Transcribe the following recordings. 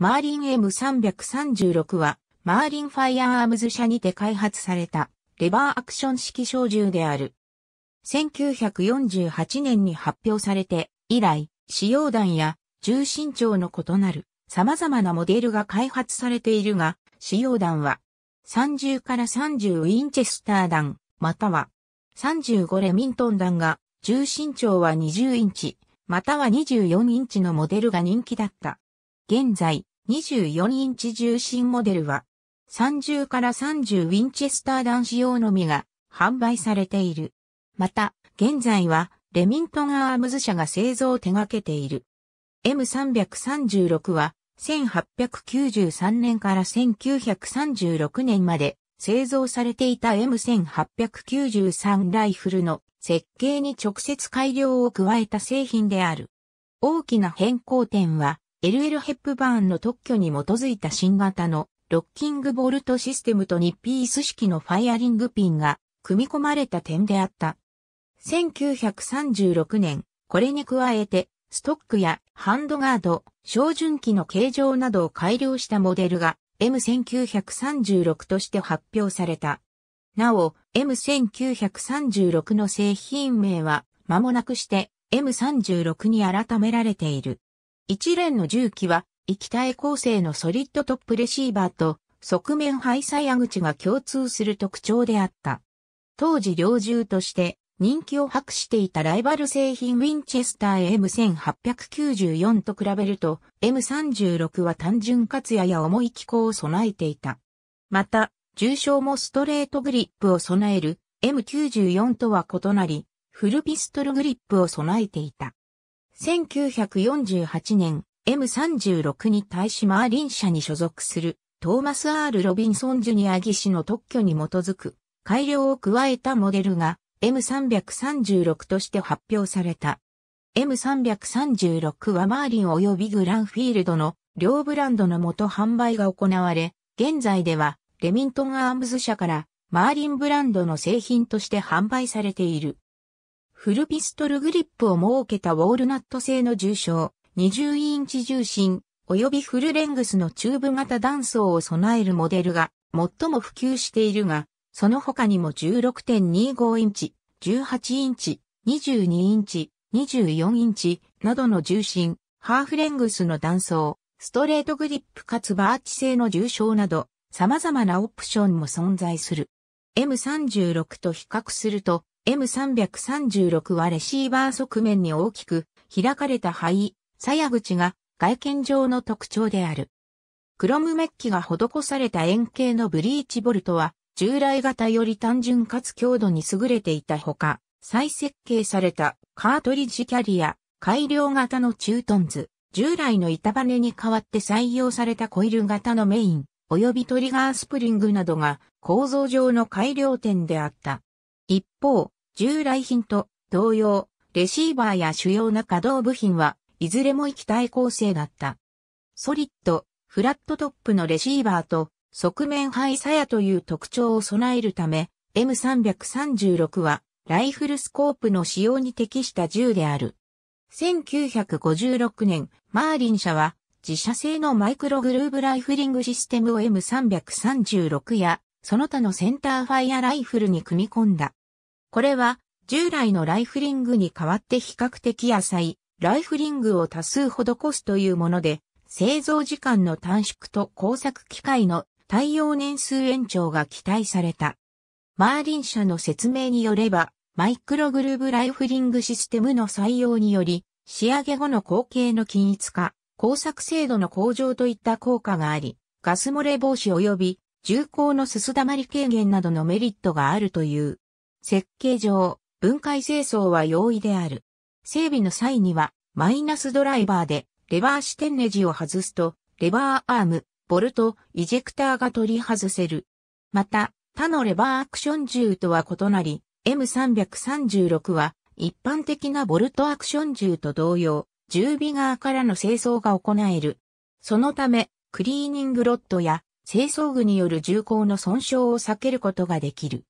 マーリン M336 は、マーリンファイアアームズ社にて開発された、レバーアクション式小銃である。1948年に発表されて、以来、使用弾や重心長の異なる様々なモデルが開発されているが、使用弾は30から30ウィンチェスター弾、または35レミントン弾が重心長は20インチ、または24インチのモデルが人気だった。現在、24インチ重心モデルは、30から30ウィンチェスター男子用のみが販売されている。また、現在は、レミントンアームズ社が製造を手掛けている。M336 は、1893年から1936年まで製造されていた M1893 ライフルの設計に直接改良を加えた製品である。大きな変更点は LL ヘップバーンの特許に基づいた新型のロッキングボルトシステムと2ピース式のファイアリングピンが組み込まれた点であった。1936年、これに加えて、ストックやハンドガード、照準器の形状などを改良したモデルが M1936 として発表された。なお、M1936 の製品名は間もなくして M36 に改められている。一連の重機は、液体構成のソリッドトップレシーバーと、側面配差矢口が共通する特徴であった。当時両銃として人気を博していたライバル製品ウィンチェスター M1894 と比べると M36 は単純かつやや重い機構を備えていた。また、重傷もストレートグリップを備える M94 とは異なり、フルピストルグリップを備えていた。1948年、M36 に対しマーリン社に所属するトーマス・アール・ロビンソン・ジュニア技師の特許に基づく改良を加えたモデルが M336 として発表された。M336 はマーリン及びグランフィールドの両ブランドの元販売が行われ、現在ではレミントンアームズ社からマーリンブランドの製品として販売されている。フルピストルグリップを設けたウォールナット製の重傷、20インチ重心、及びフルレングスのチューブ型断層を備えるモデルが最も普及しているが、その他にも16.25インチ、18インチ、22インチ、24インチなどの重心、ハーフレングスの断層、ストレートグリップかつバーチ製の重傷など、様々なオプションも存在する。M36 と比較すると、M336 はレシーバー側面に大きく開かれた肺、鞘口が外見上の特徴である。クロムメッキが施された円形のブリーチボルトは従来型より単純かつ強度に優れていたほか、再設計されたカートリッジキャリア、改良型のチュートンズ、従来の板バネに代わって採用されたコイル型のメイン、及びトリガースプリングなどが構造上の改良点であった。一方、従来品と同様、レシーバーや主要な可動部品はいずれも液体構成だった。ソリッド、フラットトップのレシーバーと側面ハイサヤという特徴を備えるため、M336 はライフルスコープの使用に適した銃である。1956年、マーリン社は自社製のマイクログルーブライフリングシステムを M336 やその他のセンターファイアライフルに組み込んだ。これは従来のライフリングに代わって比較的浅いライフリングを多数施すというもので、製造時間の短縮と工作機械の対応年数延長が期待された。マーリン社の説明によれば、マイクログルーブライフリングシステムの採用により、仕上げ後の後継の均一化、工作精度の向上といった効果があり、ガス漏れ防止及び重厚のすすだまり軽減などのメリットがあるという。設計上、分解清掃は容易である。整備の際には、マイナスドライバーで、レバー支点ネジを外すと、レバーアーム、ボルト、イジェクターが取り外せる。また、他のレバーアクション銃とは異なり、M336 は一般的なボルトアクション銃と同様、銃ビガーからの清掃が行える。そのため、クリーニングロッドや清掃具による銃口の損傷を避けることができる。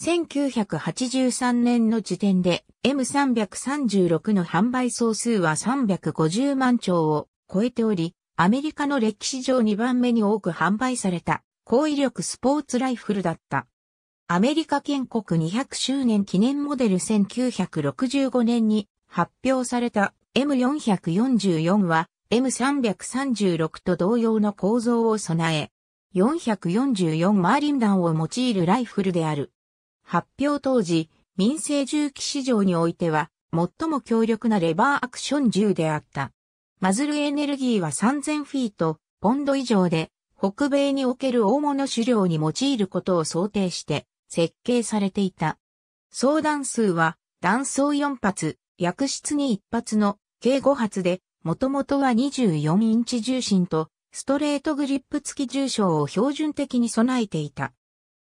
1983年の時点で M336 の販売総数は350万丁を超えており、アメリカの歴史上2番目に多く販売された高威力スポーツライフルだった。アメリカ建国200周年記念モデル1965年に発表された M444 は M336 と同様の構造を備え、444マーリン弾を用いるライフルである。発表当時、民生銃器市場においては、最も強力なレバーアクション銃であった。マズルエネルギーは3000フィート、ポンド以上で、北米における大物狩猟に用いることを想定して設計されていた。相弾数は、弾倉4発、薬室に1発の計5発で、もともとは24インチ重心と、ストレートグリップ付き重傷を標準的に備えていた。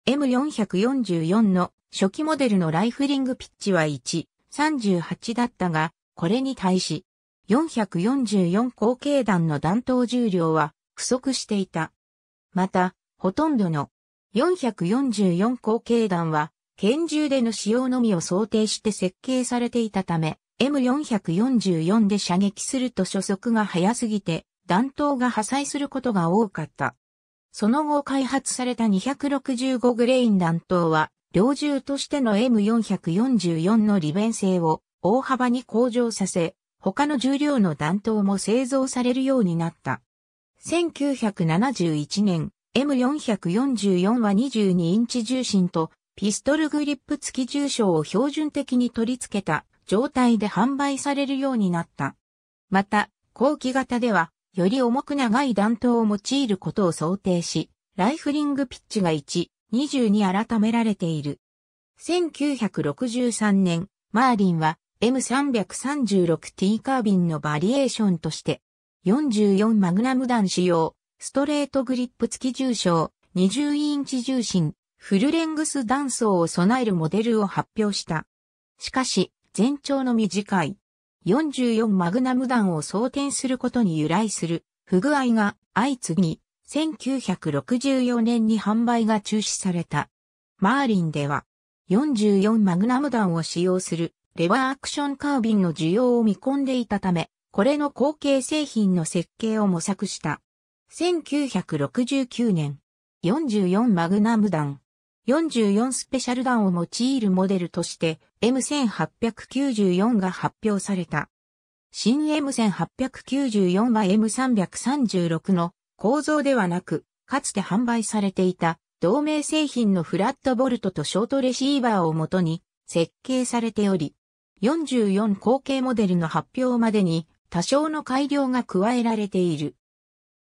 M444 の初期モデルのライフリングピッチは1.38だったが、これに対し、444後継弾の弾頭重量は不足していた。また、ほとんどの444後継弾は拳銃での使用のみを想定して設計されていたため、M444 で射撃すると初速が速すぎて、弾頭が破砕することが多かった。その後開発された265グレイン弾頭は、両銃としての M444 の利便性を大幅に向上させ、他の重量の弾頭も製造されるようになった。1971年、M444 は22インチ重心とピストルグリップ付き重傷を標準的に取り付けた状態で販売されるようになった。また、後期型ではより重く長い弾頭を用いることを想定し、ライフリングピッチが1、20に改められている。1963年、マーリンは M336T カービンのバリエーションとして、44マグナム弾使用、ストレートグリップ付き重傷、20インチ重心、フルレングス弾倉を備えるモデルを発表した。しかし、全長の短い44マグナム弾を装填することに由来する不具合が相次ぎ、1964年に販売が中止された。マーリンでは、44マグナム弾を使用するレバーアクションカービンの需要を見込んでいたため、これの後継製品の設計を模索した。1969年、44マグナム弾、44スペシャル弾を用いるモデルとして M1894 が発表された。新 M1894 は M336 の構造ではなく、かつて販売されていた同名製品のフラットボルトとショートレシーバーをもとに設計されており、44後継モデルの発表までに多少の改良が加えられている。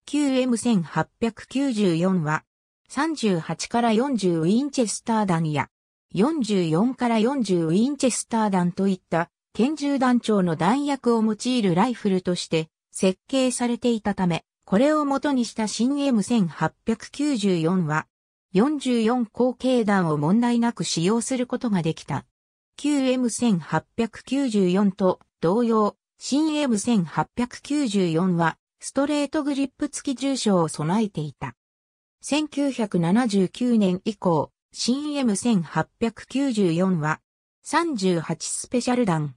QM1894 は38から40ウィンチェスター弾や、44から40ウィンチェスター弾といった拳銃弾長の弾薬を用いるライフルとして設計されていたため、これを元にした新 M1894 は、44口径弾を問題なく使用することができた。旧 M1894 と同様、新 M1894 は、ストレートグリップ付き重傷を備えていた。1979年以降、新 M1894 は、38スペシャル弾、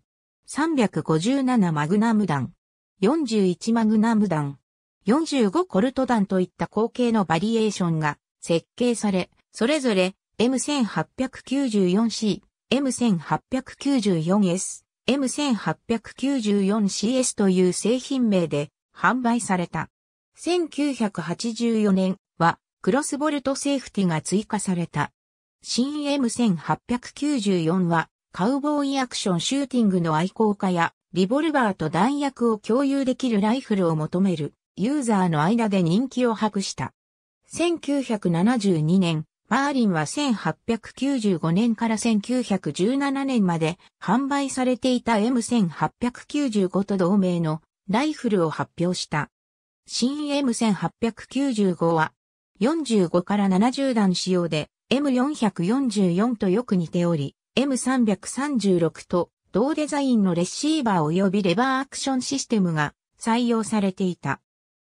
357マグナム弾、41マグナム弾、45コルト弾といった後継のバリエーションが設計され、それぞれ M1894C、M1894S、M1894CS という製品名で販売された。1984年クロスボルトセーフティが追加された。新 M1894 は、カウボーイアクションシューティングの愛好家や、リボルバーと弾薬を共有できるライフルを求める、ユーザーの間で人気を博した。1972年、マーリンは1895年から1917年まで販売されていた M1895 と同名のライフルを発表した。新 M1895 は45から70段仕様で M444 とよく似ており、M336 と同デザインのレシーバー及びレバーアクションシステムが採用されていた。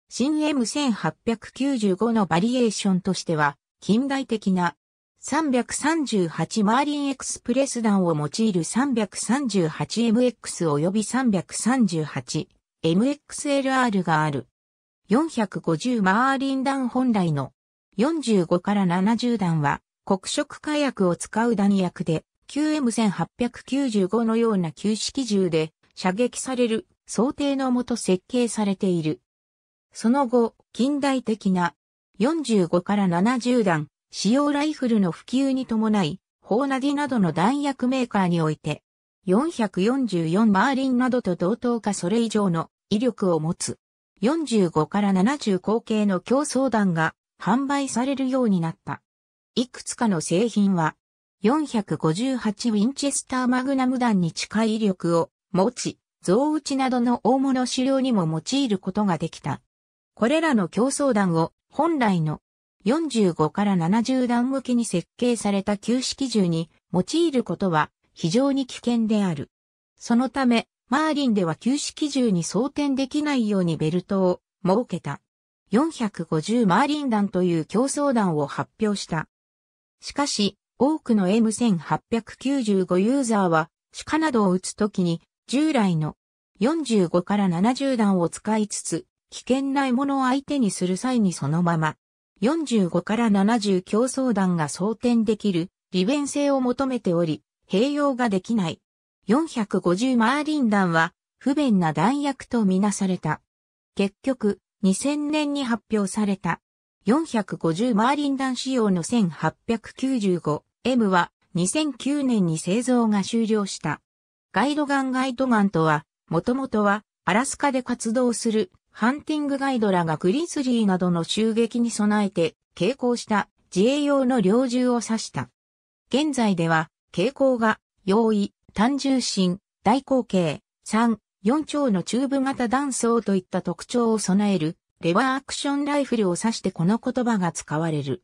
新 M1895 のバリエーションとしては、近代的な338マーリンエクスプレス弾を用いる 338MX 及び 338MXLR がある。450マーリン弾本来の45から70弾は黒色火薬を使う弾薬で QM1895 のような旧式銃で射撃される想定のもと設計されている。その後、近代的な45から70弾使用ライフルの普及に伴い、ホーナディなどの弾薬メーカーにおいて、444マーリンなどと同等かそれ以上の威力を持つ。45から70口径の競争弾が販売されるようになった。いくつかの製品は、458ウィンチェスターマグナム弾に近い威力を持ち、増打ちなどの大物狩猟にも用いることができた。これらの競争弾を本来の45から70弾向けに設計された旧式銃に用いることは非常に危険である。そのため、マーリンでは旧式銃に装填できないようにベルトを設けた。450マーリン弾という競争弾を発表した。しかし、多くの M1895 ユーザーは、鹿などを撃つときに、従来の45から70弾を使いつつ、危険な獲物を相手にする際にそのまま、45から70競争弾が装填できる利便性を求めており、併用ができない。450マーリン弾は不便な弾薬とみなされた。結局、2000年に発表された。450マーリン弾仕様の 1895M は2009年に製造が終了した。ガイドガンガイドガンとは、もともとはアラスカで活動するハンティングガイドらがグリズリーなどの襲撃に備えて携行した自衛用の猟銃を指した。現在では、傾向が、容易、単重心、大口径、3、4丁のチューブ型弾倉といった特徴を備える、レバーアクションライフルを指してこの言葉が使われる。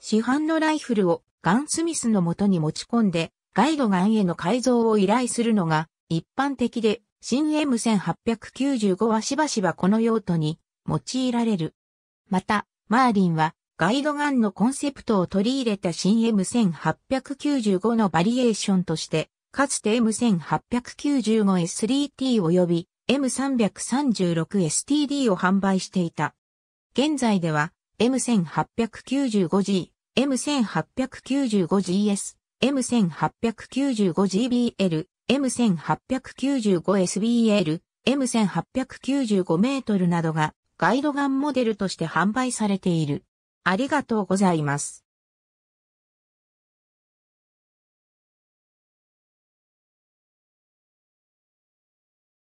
市販のライフルをガンスミスの元に持ち込んで、ガイドガンへの改造を依頼するのが一般的で、新 M1895 はしばしばこの用途に用いられる。また、マーリンはガイドガンのコンセプトを取り入れた新 M1895 のバリエーションとして、かつて M1895S3T 及び M336STD を販売していた。現在では M1895G、M1895GS、M1895GBL、M1895SBL、M1895 メートルなどがガイドガンモデルとして販売されている。ありがとうございます。